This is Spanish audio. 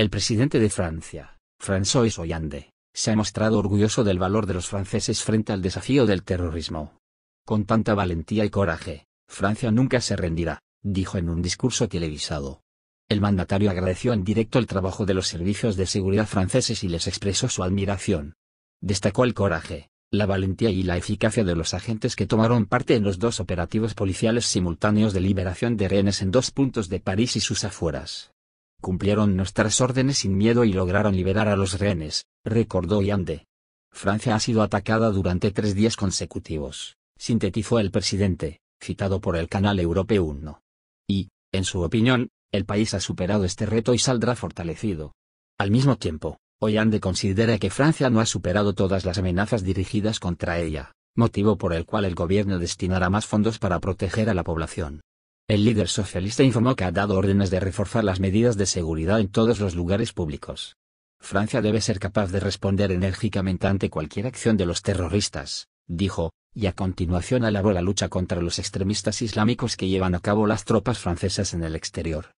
El presidente de Francia, François Hollande, se ha mostrado orgulloso del valor de los franceses frente al desafío del terrorismo. Con tanta valentía y coraje, Francia nunca se rendirá, dijo en un discurso televisado. El mandatario agradeció en directo el trabajo de los servicios de seguridad franceses y les expresó su admiración. Destacó el coraje, la valentía y la eficacia de los agentes que tomaron parte en los dos operativos policiales simultáneos de liberación de rehenes en dos puntos de París y sus afueras. Cumplieron nuestras órdenes sin miedo y lograron liberar a los rehenes, recordó Yande. Francia ha sido atacada durante tres días consecutivos, sintetizó el presidente, citado por el canal Europe 1. Y, en su opinión, el país ha superado este reto y saldrá fortalecido. Al mismo tiempo, Hollande considera que Francia no ha superado todas las amenazas dirigidas contra ella, motivo por el cual el gobierno destinará más fondos para proteger a la población. El líder socialista informó que ha dado órdenes de reforzar las medidas de seguridad en todos los lugares públicos. Francia debe ser capaz de responder enérgicamente ante cualquier acción de los terroristas, dijo, y a continuación alabó la lucha contra los extremistas islámicos que llevan a cabo las tropas francesas en el exterior.